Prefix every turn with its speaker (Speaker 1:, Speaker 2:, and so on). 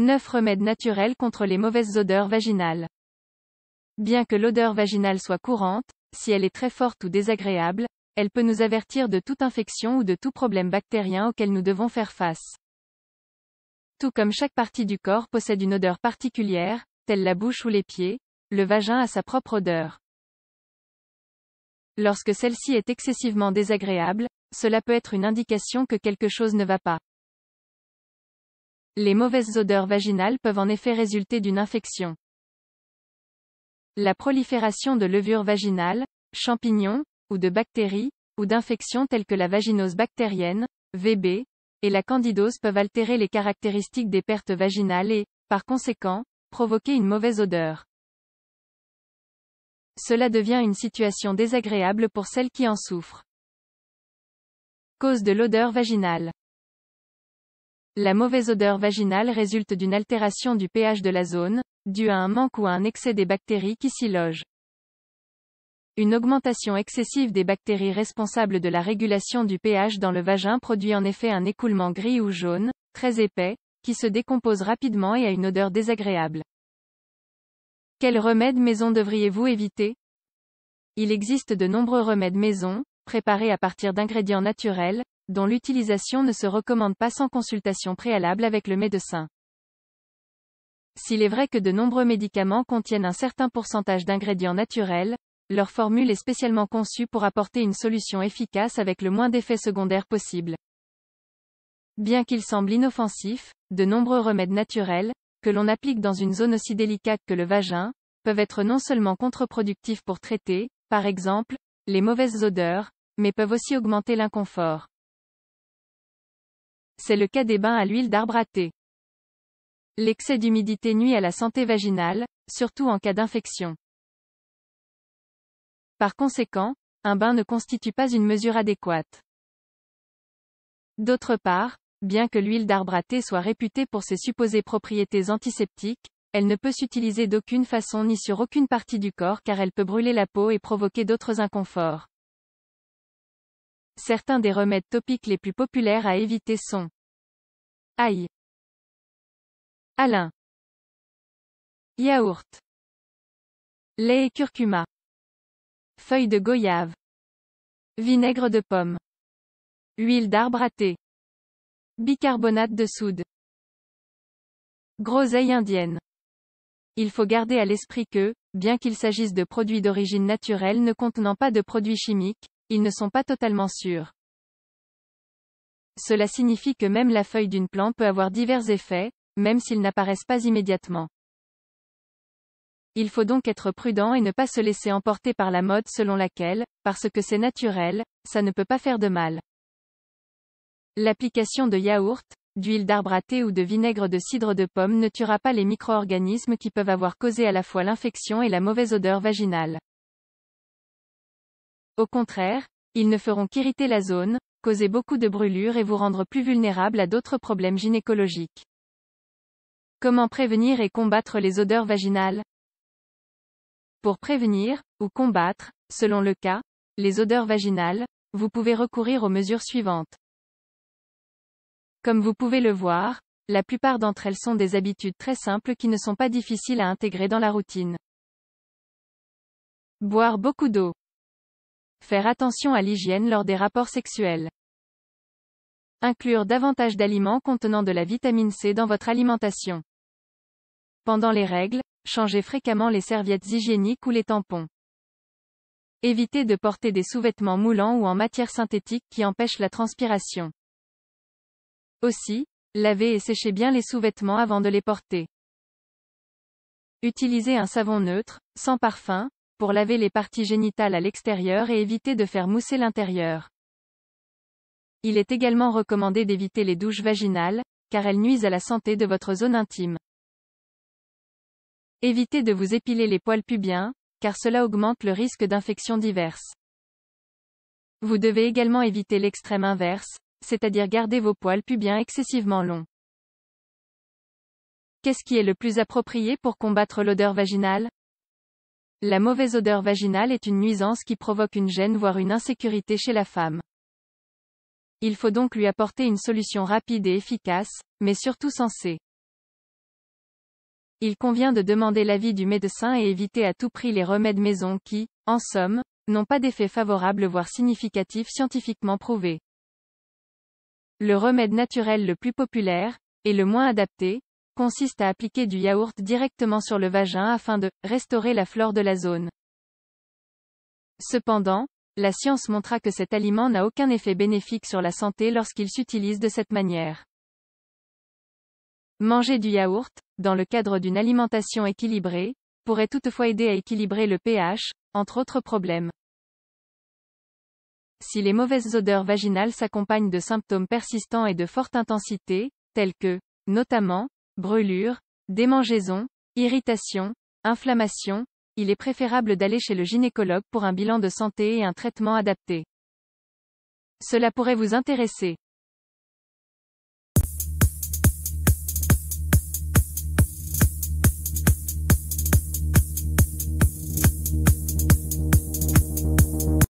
Speaker 1: 9 remèdes naturels contre les mauvaises odeurs vaginales. Bien que l'odeur vaginale soit courante, si elle est très forte ou désagréable, elle peut nous avertir de toute infection ou de tout problème bactérien auquel nous devons faire face. Tout comme chaque partie du corps possède une odeur particulière, telle la bouche ou les pieds, le vagin a sa propre odeur. Lorsque celle-ci est excessivement désagréable, cela peut être une indication que quelque chose ne va pas. Les mauvaises odeurs vaginales peuvent en effet résulter d'une infection. La prolifération de levures vaginales, champignons, ou de bactéries, ou d'infections telles que la vaginose bactérienne, VB, et la candidose peuvent altérer les caractéristiques des pertes vaginales et, par conséquent, provoquer une mauvaise odeur. Cela devient une situation désagréable pour celles qui en souffrent. Cause de l'odeur vaginale. La mauvaise odeur vaginale résulte d'une altération du pH de la zone, due à un manque ou à un excès des bactéries qui s'y logent. Une augmentation excessive des bactéries responsables de la régulation du pH dans le vagin produit en effet un écoulement gris ou jaune, très épais, qui se décompose rapidement et a une odeur désagréable. Quels remèdes maison devriez-vous éviter Il existe de nombreux remèdes maison, préparés à partir d'ingrédients naturels, dont l'utilisation ne se recommande pas sans consultation préalable avec le médecin. S'il est vrai que de nombreux médicaments contiennent un certain pourcentage d'ingrédients naturels, leur formule est spécialement conçue pour apporter une solution efficace avec le moins d'effets secondaires possible. Bien qu'ils semblent inoffensifs, de nombreux remèdes naturels, que l'on applique dans une zone aussi délicate que le vagin, peuvent être non seulement contre-productifs pour traiter, par exemple, les mauvaises odeurs, mais peuvent aussi augmenter l'inconfort. C'est le cas des bains à l'huile d'arbre à thé. L'excès d'humidité nuit à la santé vaginale, surtout en cas d'infection. Par conséquent, un bain ne constitue pas une mesure adéquate. D'autre part, bien que l'huile d'arbre à thé soit réputée pour ses supposées propriétés antiseptiques, elle ne peut s'utiliser d'aucune façon ni sur aucune partie du corps car elle peut brûler la peau et provoquer d'autres inconforts. Certains des remèdes topiques les plus populaires à éviter sont Aïe. Alain. Yaourt. Lait et curcuma. Feuilles de goyave. Vinaigre de pomme. Huile d'arbre à thé. Bicarbonate de soude. Groseille indienne. Il faut garder à l'esprit que, bien qu'il s'agisse de produits d'origine naturelle ne contenant pas de produits chimiques, ils ne sont pas totalement sûrs. Cela signifie que même la feuille d'une plante peut avoir divers effets, même s'ils n'apparaissent pas immédiatement. Il faut donc être prudent et ne pas se laisser emporter par la mode selon laquelle, parce que c'est naturel, ça ne peut pas faire de mal. L'application de yaourt, d'huile d'arbre à thé ou de vinaigre de cidre de pomme ne tuera pas les micro-organismes qui peuvent avoir causé à la fois l'infection et la mauvaise odeur vaginale. Au contraire, ils ne feront qu'irriter la zone, causer beaucoup de brûlures et vous rendre plus vulnérable à d'autres problèmes gynécologiques. Comment prévenir et combattre les odeurs vaginales Pour prévenir, ou combattre, selon le cas, les odeurs vaginales, vous pouvez recourir aux mesures suivantes. Comme vous pouvez le voir, la plupart d'entre elles sont des habitudes très simples qui ne sont pas difficiles à intégrer dans la routine. Boire beaucoup d'eau. Faire attention à l'hygiène lors des rapports sexuels. Inclure davantage d'aliments contenant de la vitamine C dans votre alimentation. Pendant les règles, changez fréquemment les serviettes hygiéniques ou les tampons. Évitez de porter des sous-vêtements moulants ou en matière synthétique qui empêchent la transpiration. Aussi, lavez et séchez bien les sous-vêtements avant de les porter. Utilisez un savon neutre, sans parfum, pour laver les parties génitales à l'extérieur et éviter de faire mousser l'intérieur. Il est également recommandé d'éviter les douches vaginales, car elles nuisent à la santé de votre zone intime. Évitez de vous épiler les poils pubiens, car cela augmente le risque d'infections diverses. Vous devez également éviter l'extrême inverse, c'est-à-dire garder vos poils pubiens excessivement longs. Qu'est-ce qui est le plus approprié pour combattre l'odeur vaginale la mauvaise odeur vaginale est une nuisance qui provoque une gêne voire une insécurité chez la femme. Il faut donc lui apporter une solution rapide et efficace, mais surtout sensée. Il convient de demander l'avis du médecin et éviter à tout prix les remèdes maison qui, en somme, n'ont pas d'effet favorable voire significatif scientifiquement prouvé. Le remède naturel le plus populaire, et le moins adapté, consiste à appliquer du yaourt directement sur le vagin afin de restaurer la flore de la zone. Cependant, la science montra que cet aliment n'a aucun effet bénéfique sur la santé lorsqu'il s'utilise de cette manière. Manger du yaourt, dans le cadre d'une alimentation équilibrée, pourrait toutefois aider à équilibrer le pH, entre autres problèmes. Si les mauvaises odeurs vaginales s'accompagnent de symptômes persistants et de forte intensité, tels que, notamment, brûlures, démangeaisons, irritations, inflammation, il est préférable d'aller chez le gynécologue pour un bilan de santé et un traitement adapté. Cela pourrait vous intéresser.